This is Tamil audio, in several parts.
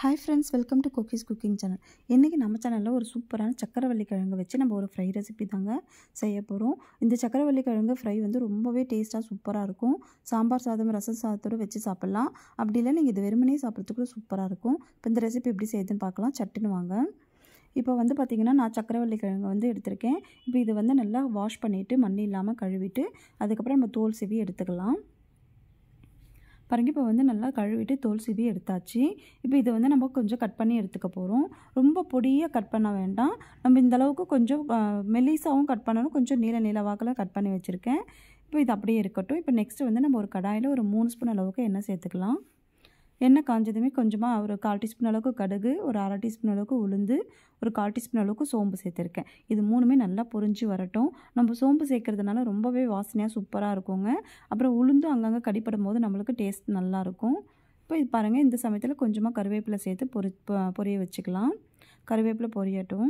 hi friends welcome to cookies cooking channel இன்றைக்கி நம்ம சேனலில் ஒரு சூப்பரான சக்கரவள்ளி கிழங்கு வச்சு நம்ம ஒரு ஃப்ரை ரெசிபி தாங்க செய்ய போகிறோம் இந்த சக்கரவள்ளி கிழங்கு ஃப்ரை வந்து ரொம்பவே டேஸ்ட்டாக சூப்பராக இருக்கும் சாம்பார் சாதம் ரசம் சாதத்தோடு வச்சு சாப்பிட்லாம் அப்படி இல்லை நீங்கள் இது வெறுமனே சாப்பிட்றதுக்கு சூப்பராக இருக்கும் இப்போ இந்த ரெசிபி எப்படி செய்யுதுன்னு பார்க்கலாம் சட்டுன்னு வாங்க இப்போ வந்து பார்த்திங்கன்னா நான் சக்கரவள்ளி கிழங்கு வந்து எடுத்திருக்கேன் இப்போ இது வந்து நல்லா வாஷ் பண்ணிவிட்டு மண்ணி இல்லாமல் கழுவிட்டு அதுக்கப்புறம் நம்ம தோல் சிவி எடுத்துக்கலாம் பரங்கிப்பை இப்போ வந்து நல்லா கழுவிட்டு தோல் சீவி எடுத்தாச்சு இப்போ இதை வந்து நம்ம கொஞ்சம் கட் பண்ணி எடுத்துக்க போகிறோம் ரொம்ப பொடியாக கட் பண்ண வேண்டாம் நம்ம இந்தளவுக்கு கொஞ்சம் மெலிசாகவும் கட் பண்ணணும் கொஞ்சம் நீள நீளவாக்கில் கட் பண்ணி வச்சுருக்கேன் இப்போ இது அப்படியே இருக்கட்டும் இப்போ நெக்ஸ்ட்டு வந்து நம்ம ஒரு கடாயில் ஒரு மூணு ஸ்பூன் அளவுக்கு எண்ணெய் சேர்த்துக்கலாம் எண்ணெய் காஞ்சதுமே கொஞ்சமாக ஒரு கால் டீஸ்பூன் அளவுக்கு கடுகு ஒரு அரை டீஸ்பூன் அளவுக்கு உளுந்து ஒரு கால் டீஸ்பூன் அளவுக்கு சோம்பு சேர்த்துருக்கேன் இது மூணுமே நல்லா பொறிஞ்சு வரட்டும் நம்ம சோம்பு சேர்க்குறதுனால ரொம்பவே வாசனையாக சூப்பராக இருக்குங்க அப்புறம் உளுந்தும் அங்கங்கே கடிப்படும் போது நம்மளுக்கு டேஸ்ட் நல்லாயிருக்கும் இப்போ இது பாருங்கள் இந்த சமயத்தில் கொஞ்சமாக கருவேப்பிலை சேர்த்து பொறி பொரிய வச்சுக்கலாம் கருவேப்பிலை பொரியட்டும்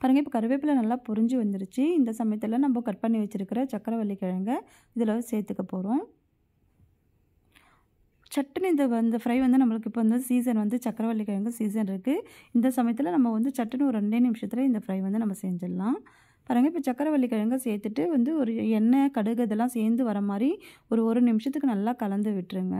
பாருங்கள் இப்போ கருவேப்பிலை நல்லா பொரிஞ்சு வந்துருச்சு இந்த சமயத்தில் நம்ம கட் பண்ணி வச்சுருக்கிற சக்கரவள்ளி கிழங்க இதில் சேர்த்துக்க போகிறோம் சட்டுன்னு இந்த இந்த ஃப்ரை வந்து நம்மளுக்கு இப்போ வந்து சீசன் வந்து சக்கரவள்ளி கிழங்கு சீசன் இருக்குது இந்த சமயத்தில் நம்ம வந்து சட்டுன்னு ஒரு ரெண்டே நிமிஷத்தில் இந்த ஃப்ரை வந்து நம்ம செஞ்சிடலாம் பாருங்கள் இப்போ சக்கரவள்ளி கிழங்கை சேர்த்துட்டு வந்து ஒரு எண்ணெய் கடுகு இதெல்லாம் சேர்ந்து வர மாதிரி ஒரு ஒரு நிமிஷத்துக்கு நல்லா கலந்து விட்டுருங்க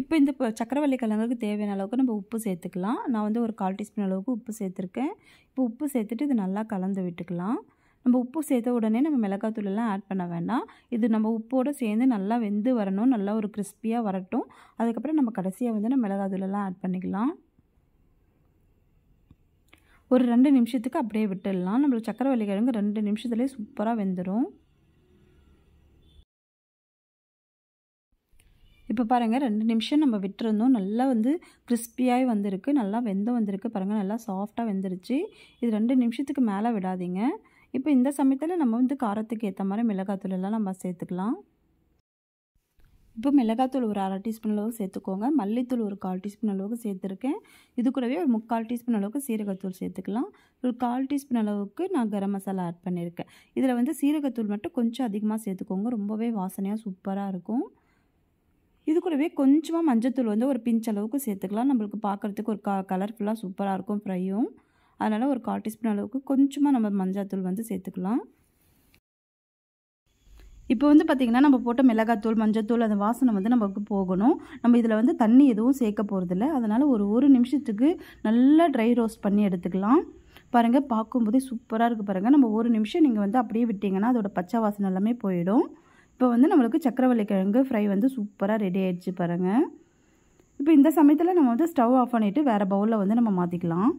இப்போ இந்த சக்கரவள்ளி கிழங்குக்கு தேவையான அளவுக்கு நம்ம உப்பு சேர்த்துக்கலாம் நான் வந்து ஒரு கால் டீஸ்பூன் அளவுக்கு உப்பு சேர்த்துருக்கேன் இப்போ உப்பு சேர்த்துட்டு இது நல்லா கலந்து விட்டுக்கலாம் நம்ம உப்பு சேர்த்த உடனே நம்ம மிளகாத்தூளெல்லாம் ஆட் பண்ண வேண்டாம் இது நம்ம உப்போடு சேர்ந்து நல்லா வெந்து வரணும் நல்லா ஒரு கிறிஸ்பியாக வரட்டும் அதுக்கப்புறம் நம்ம கடைசியாக வந்து நம்ம மிளகாத்தூளெல்லாம் ஆட் பண்ணிக்கலாம் ஒரு ரெண்டு நிமிஷத்துக்கு அப்படியே விட்டுடலாம் நம்மளுக்கு சக்கரவள்ளி கிழங்கு ரெண்டு நிமிஷத்துலேயே சூப்பராக வெந்துடும் இப்போ பாருங்கள் ரெண்டு நிமிஷம் நம்ம விட்டுருந்தோம் நல்லா வந்து கிறிஸ்பியாகி வந்திருக்கு நல்லா வெந்து வந்திருக்கு பாருங்கள் நல்லா சாஃப்டாக வெந்துருச்சு இது ரெண்டு நிமிஷத்துக்கு மேலே விடாதீங்க இப்போ இந்த சமயத்தில் நம்ம வந்து காரத்துக்கு ஏற்ற மாதிரி மிளகாத்தூள் எல்லாம் நம்ம சேர்த்துக்கலாம் இப்போ மிளகாத்தூள் ஒரு அரை டீஸ்பூன் அளவுக்கு சேர்த்துக்கோங்க மல்லித்தூள் ஒரு கால் டீஸ்பூன் அளவுக்கு சேர்த்துருக்கேன் இது கூடவே ஒரு முக்கால் டீஸ்பூன் அளவுக்கு சீரகத்தூள் சேர்த்துக்கலாம் ஒரு கால் டீஸ்பூன் அளவுக்கு நான் கரம் மசாலா ஆட் பண்ணியிருக்கேன் இதில் வந்து சீரகத்தூள் மட்டும் கொஞ்சம் அதிகமாக சேர்த்துக்கோங்க ரொம்பவே வாசனையாக சூப்பராக இருக்கும் இது கூடவே கொஞ்சமாக மஞ்சத்தூள் வந்து ஒரு பிஞ்ச் அளவுக்கு சேர்த்துக்கலாம் நம்மளுக்கு பார்க்குறதுக்கு ஒரு க கலர்ஃபுல்லாக சூப்பராக இருக்கும் ஃப்ரையும் அதனால் ஒரு கால் டீஸ்பூன் அளவுக்கு கொஞ்சமாக நம்ம மஞ்சாத்தூள் வந்து சேர்த்துக்கலாம் இப்போ வந்து பார்த்திங்கன்னா நம்ம போட்ட மிளகாத்தூள் மஞ்சத்தூள் அந்த வாசனை வந்து நமக்கு போகணும் நம்ம இதில் வந்து தண்ணி எதுவும் சேர்க்க போகிறதில்ல அதனால் ஒரு ஒரு நிமிஷத்துக்கு நல்லா ட்ரை ரோஸ்ட் பண்ணி எடுத்துக்கலாம் பாருங்கள் பார்க்கும்போதே சூப்பராக இருக்குது பாருங்கள் நம்ம ஒரு நிமிஷம் நீங்கள் வந்து அப்படியே விட்டிங்கன்னா அதோடய பச்சை வாசனை எல்லாமே போயிடும் இப்போ வந்து நம்மளுக்கு சக்கரவள்ளி கிழங்கு ஃப்ரை வந்து சூப்பராக ரெடி ஆகிடுச்சு பாருங்கள் இப்போ இந்த சமயத்தில் நம்ம வந்து ஸ்டவ் ஆஃப் பண்ணிவிட்டு வேறு பவுலில் வந்து நம்ம மாற்றிக்கலாம்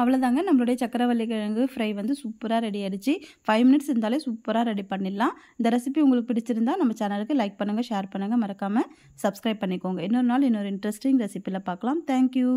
அவ்வளோதாங்க நம்மளுடைய சக்கரவள்ளி கிழங்கு ஃப்ரை வந்து சூப்பராக ரெடி ஆகிடுச்சு ஃபைவ் மினிட்ஸ் இருந்தாலே சூப்பராக ரெடி பண்ணிடலாம் இந்த ரெசிபி உங்களுக்கு பிடிச்சிருந்தா நம்ம சேனலுக்கு லைக் பண்ணுங்கள் ஷேர் பண்ணுங்கள் மறக்காமல் சப்ஸ்கிரைப் பண்ணிக்கோங்க இன்னொரு நாள் இன்னொரு இன்ட்ரெஸ்டிங் ரெசிப்பியில் பார்க்கலாம் தேங்க்யூ